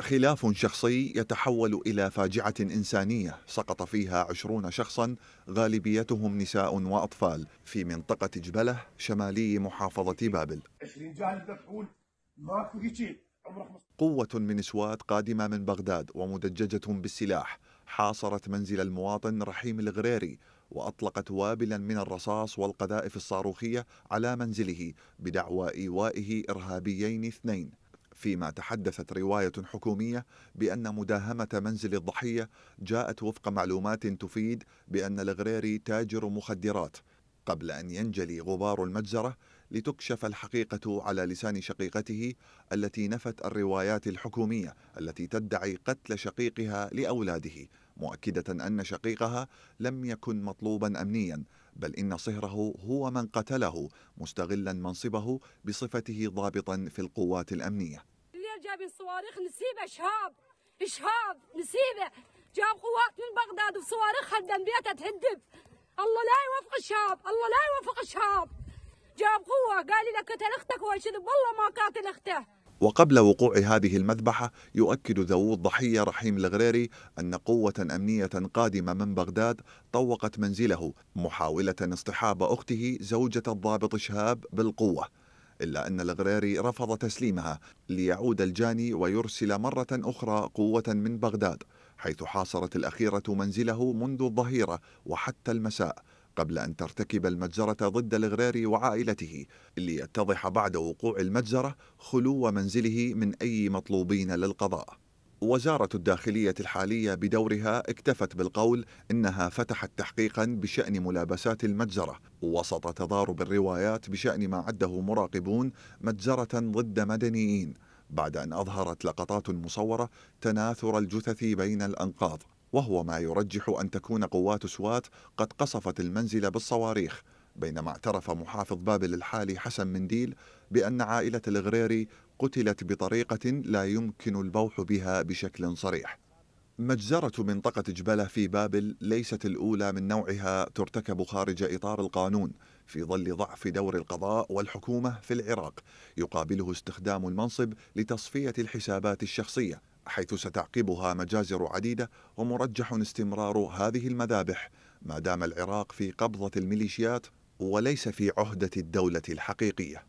خلاف شخصي يتحول إلى فاجعة إنسانية سقط فيها عشرون شخصا غالبيتهم نساء وأطفال في منطقة جبلة شمالي محافظة بابل قوة من سوات قادمة من بغداد ومدججة بالسلاح حاصرت منزل المواطن رحيم الغريري وأطلقت وابلا من الرصاص والقذائف الصاروخية على منزله بدعوى إيوائه إرهابيين اثنين فيما تحدثت رواية حكومية بأن مداهمة منزل الضحية جاءت وفق معلومات تفيد بأن الغريري تاجر مخدرات قبل أن ينجلي غبار المجزرة لتكشف الحقيقة على لسان شقيقته التي نفت الروايات الحكومية التي تدعي قتل شقيقها لأولاده مؤكدة أن شقيقها لم يكن مطلوبا أمنيا بل إن صهره هو من قتله مستغلا منصبه بصفته ضابطا في القوات الأمنية اللي جاب الصواريخ نسيبه شهاب شهاب نسيبه جاب قوات من بغداد وصواريخ هدم بيته تهدف الله لا يوفق الشهاب الله لا يوفق الشهاب جاب قوة قال لي لك قتل اختك واشد والله ما قاتل اخته وقبل وقوع هذه المذبحة يؤكد ذوو الضحية رحيم الغريري أن قوة أمنية قادمة من بغداد طوقت منزله محاولة اصطحاب أخته زوجة الضابط شهاب بالقوة إلا أن الغريري رفض تسليمها ليعود الجاني ويرسل مرة أخرى قوة من بغداد حيث حاصرت الأخيرة منزله منذ الظهيرة وحتى المساء قبل أن ترتكب المجزرة ضد الغريري وعائلته ليتضح بعد وقوع المجزرة خلو منزله من أي مطلوبين للقضاء وزارة الداخلية الحالية بدورها اكتفت بالقول انها فتحت تحقيقا بشان ملابسات المجزرة وسط تضارب الروايات بشان ما عده مراقبون مجزرة ضد مدنيين بعد ان اظهرت لقطات مصورة تناثر الجثث بين الانقاض وهو ما يرجح أن تكون قوات سوات قد قصفت المنزل بالصواريخ بينما اعترف محافظ بابل الحالي حسن منديل بأن عائلة الغريري قتلت بطريقة لا يمكن البوح بها بشكل صريح مجزرة منطقة جبلة في بابل ليست الأولى من نوعها ترتكب خارج إطار القانون في ظل ضعف دور القضاء والحكومة في العراق يقابله استخدام المنصب لتصفية الحسابات الشخصية حيث ستعقبها مجازر عديدة ومرجح استمرار هذه المذابح ما دام العراق في قبضة الميليشيات وليس في عهدة الدولة الحقيقية